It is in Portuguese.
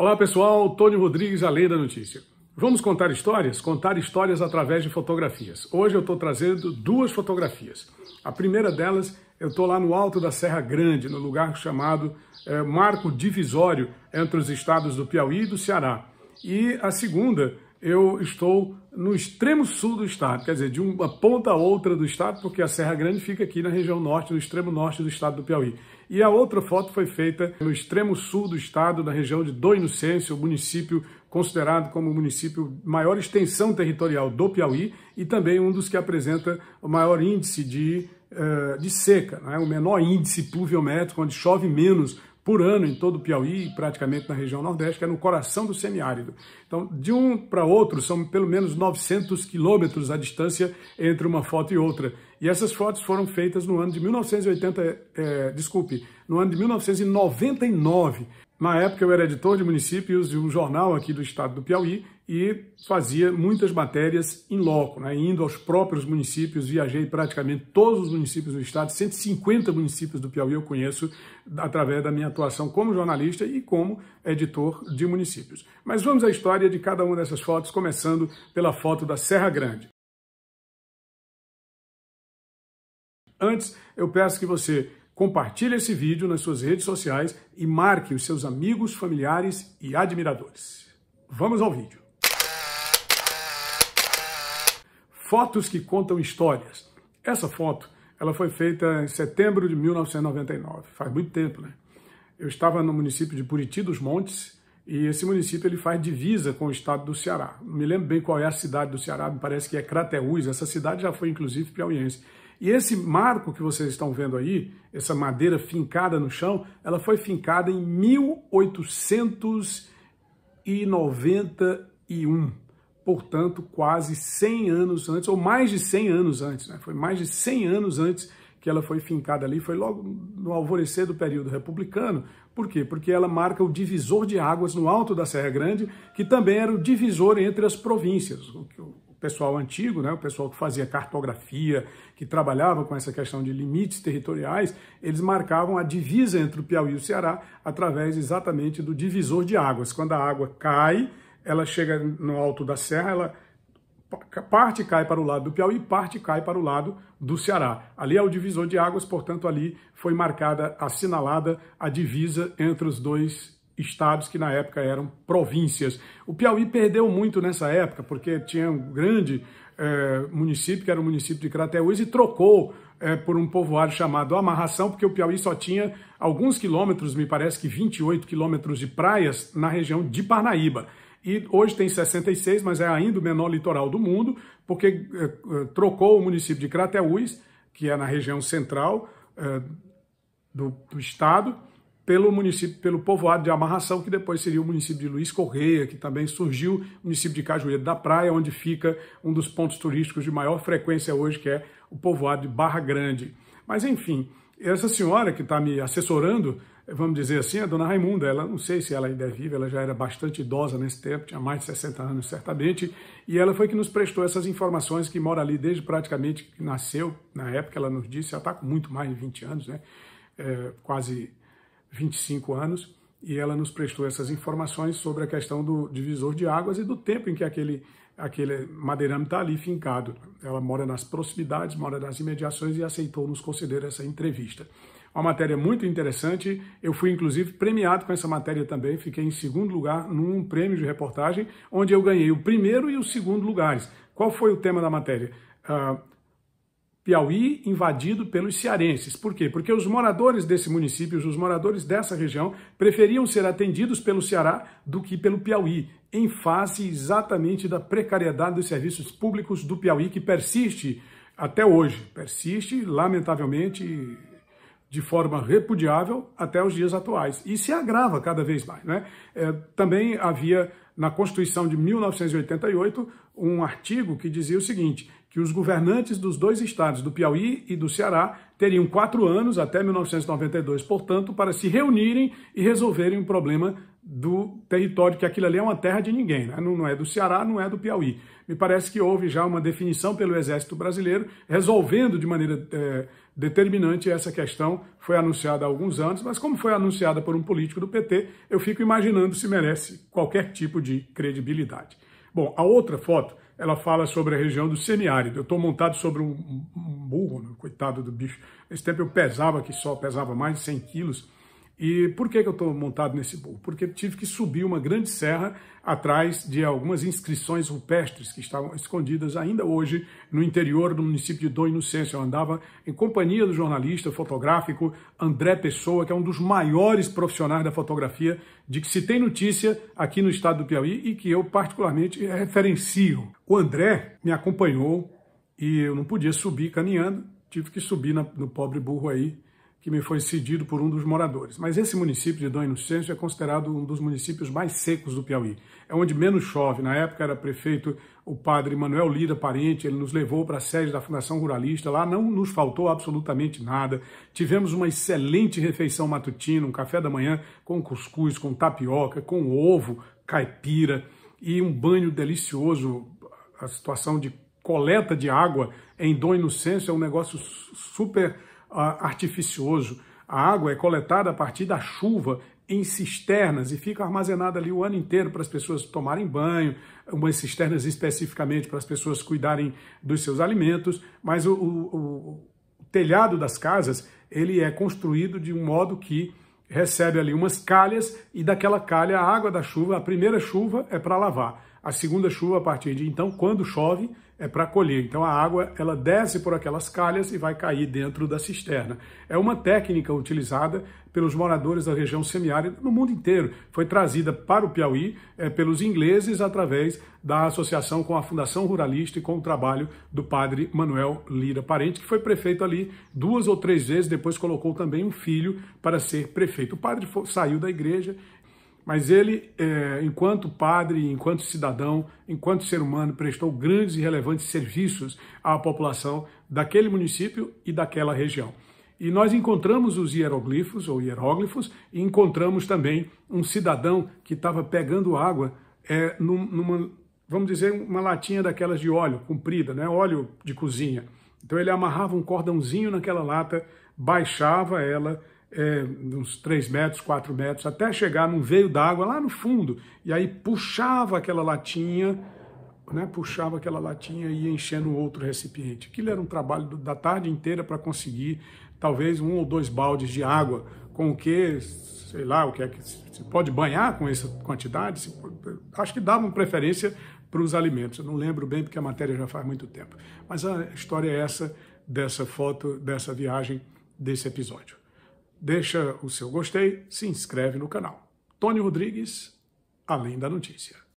Olá pessoal, Tony Rodrigues, a Lei da Notícia. Vamos contar histórias? Contar histórias através de fotografias. Hoje eu estou trazendo duas fotografias. A primeira delas, eu estou lá no alto da Serra Grande, no lugar chamado é, Marco Divisório entre os estados do Piauí e do Ceará. E a segunda eu estou no extremo sul do estado, quer dizer, de uma ponta a outra do estado, porque a Serra Grande fica aqui na região norte, no extremo norte do estado do Piauí. E a outra foto foi feita no extremo sul do estado, na região de Do Inocêncio, município considerado como o município maior extensão territorial do Piauí e também um dos que apresenta o maior índice de, eh, de seca, né? o menor índice pluviométrico, onde chove menos por ano em todo o Piauí, praticamente na região Nordeste, que é no coração do semiárido. Então, de um para outro, são pelo menos 900 quilômetros a distância entre uma foto e outra. E essas fotos foram feitas no ano de 1980, é, eh, desculpe, no ano de 1999. Na época eu era editor de municípios de um jornal aqui do estado do Piauí e fazia muitas matérias em loco, né? indo aos próprios municípios, viajei praticamente todos os municípios do estado, 150 municípios do Piauí eu conheço através da minha atuação como jornalista e como editor de municípios. Mas vamos à história de cada uma dessas fotos, começando pela foto da Serra Grande. Antes, eu peço que você Compartilhe esse vídeo nas suas redes sociais e marque os seus amigos, familiares e admiradores. Vamos ao vídeo. Fotos que contam histórias. Essa foto ela foi feita em setembro de 1999, faz muito tempo, né? Eu estava no município de Buriti dos Montes e esse município ele faz divisa com o estado do Ceará. Não me lembro bem qual é a cidade do Ceará, me parece que é Crateús. Essa cidade já foi inclusive piauiense. E esse marco que vocês estão vendo aí, essa madeira fincada no chão, ela foi fincada em 1891. Portanto, quase 100 anos antes, ou mais de 100 anos antes, né? Foi mais de 100 anos antes que ela foi fincada ali, foi logo no alvorecer do período republicano. Por quê? Porque ela marca o divisor de águas no alto da Serra Grande, que também era o divisor entre as províncias, o pessoal antigo, né, o pessoal que fazia cartografia, que trabalhava com essa questão de limites territoriais, eles marcavam a divisa entre o Piauí e o Ceará através exatamente do divisor de águas. Quando a água cai, ela chega no alto da serra, ela parte cai para o lado do Piauí, parte cai para o lado do Ceará. Ali é o divisor de águas, portanto, ali foi marcada, assinalada a divisa entre os dois estados que na época eram províncias. O Piauí perdeu muito nessa época, porque tinha um grande eh, município, que era o município de Crateús, e trocou eh, por um povoado chamado Amarração, porque o Piauí só tinha alguns quilômetros, me parece que 28 quilômetros de praias, na região de Parnaíba. E hoje tem 66, mas é ainda o menor litoral do mundo, porque eh, trocou o município de Crateús, que é na região central do, do estado, pelo município, pelo povoado de Amarração, que depois seria o município de Luiz Correia, que também surgiu, município de Cajueiro da Praia, onde fica um dos pontos turísticos de maior frequência hoje, que é o povoado de Barra Grande. Mas enfim, essa senhora que está me assessorando, vamos dizer assim, é a dona Raimunda, ela não sei se ela ainda é viva, ela já era bastante idosa nesse tempo, tinha mais de 60 anos certamente, e ela foi que nos prestou essas informações que mora ali desde praticamente que nasceu, na época ela nos disse, ela está com muito mais de 20 anos, né? É, quase 25 anos, e ela nos prestou essas informações sobre a questão do divisor de águas e do tempo em que aquele, aquele madeirame está ali fincado. Ela mora nas proximidades, mora nas imediações e aceitou nos conceder essa entrevista. Uma matéria muito interessante, eu fui inclusive premiado com essa matéria também, fiquei em segundo lugar num prêmio de reportagem, onde eu ganhei o primeiro e o segundo lugares. Qual foi o tema da matéria? Uh, Piauí invadido pelos cearenses. Por quê? Porque os moradores desse município, os moradores dessa região, preferiam ser atendidos pelo Ceará do que pelo Piauí, em face exatamente da precariedade dos serviços públicos do Piauí, que persiste até hoje, persiste, lamentavelmente, de forma repudiável até os dias atuais. E se agrava cada vez mais. Né? É, também havia, na Constituição de 1988, um artigo que dizia o seguinte: que os governantes dos dois estados, do Piauí e do Ceará, teriam quatro anos, até 1992, portanto, para se reunirem e resolverem o problema do território, que aquilo ali é uma terra de ninguém, né? não é do Ceará, não é do Piauí. Me parece que houve já uma definição pelo Exército Brasileiro, resolvendo de maneira é, determinante essa questão. Foi anunciada há alguns anos, mas como foi anunciada por um político do PT, eu fico imaginando se merece qualquer tipo de credibilidade. Bom, a outra foto, ela fala sobre a região do semiárido. Eu estou montado sobre um burro, né? coitado do bicho. Nesse tempo eu pesava, que só pesava mais de 100 quilos, e por que, que eu estou montado nesse burro? Porque tive que subir uma grande serra atrás de algumas inscrições rupestres que estavam escondidas ainda hoje no interior do município de Dom Inocêncio. Eu andava em companhia do jornalista fotográfico André Pessoa, que é um dos maiores profissionais da fotografia de que se tem notícia aqui no estado do Piauí e que eu particularmente referencio. O André me acompanhou e eu não podia subir caminhando, tive que subir na, no pobre burro aí que me foi cedido por um dos moradores. Mas esse município de Dom Inocêncio é considerado um dos municípios mais secos do Piauí. É onde menos chove. Na época era prefeito o padre Manuel Lira Parente, ele nos levou para a sede da Fundação Ruralista. Lá não nos faltou absolutamente nada. Tivemos uma excelente refeição matutina, um café da manhã com cuscuz, com tapioca, com ovo, caipira e um banho delicioso. A situação de coleta de água em Dom Inocêncio é um negócio super artificioso. A água é coletada a partir da chuva em cisternas e fica armazenada ali o ano inteiro para as pessoas tomarem banho, umas cisternas especificamente para as pessoas cuidarem dos seus alimentos, mas o, o, o telhado das casas ele é construído de um modo que recebe ali umas calhas e daquela calha a água da chuva, a primeira chuva é para lavar, a segunda chuva a partir de então, quando chove, é para colher. Então a água ela desce por aquelas calhas e vai cair dentro da cisterna. É uma técnica utilizada pelos moradores da região semiárida no mundo inteiro. Foi trazida para o Piauí é, pelos ingleses através da associação com a Fundação Ruralista e com o trabalho do padre Manuel Lira Parente, que foi prefeito ali duas ou três vezes, depois colocou também um filho para ser prefeito. O padre foi, saiu da igreja mas ele, é, enquanto padre, enquanto cidadão, enquanto ser humano, prestou grandes e relevantes serviços à população daquele município e daquela região. E nós encontramos os hieroglifos ou hieróglifos e encontramos também um cidadão que estava pegando água é, numa, vamos dizer, uma latinha daquelas de óleo comprida, né? óleo de cozinha. Então ele amarrava um cordãozinho naquela lata, baixava ela é, uns 3 metros, 4 metros, até chegar num veio d'água lá no fundo, e aí puxava aquela latinha, né, puxava aquela latinha e ia enchendo outro recipiente. Aquilo era um trabalho da tarde inteira para conseguir talvez um ou dois baldes de água, com o que, sei lá, o que é que se pode banhar com essa quantidade, se, acho que davam preferência para os alimentos. Eu não lembro bem porque a matéria já faz muito tempo. Mas a história é essa dessa foto, dessa viagem, desse episódio deixa o seu gostei, se inscreve no canal. Tony Rodrigues, Além da Notícia.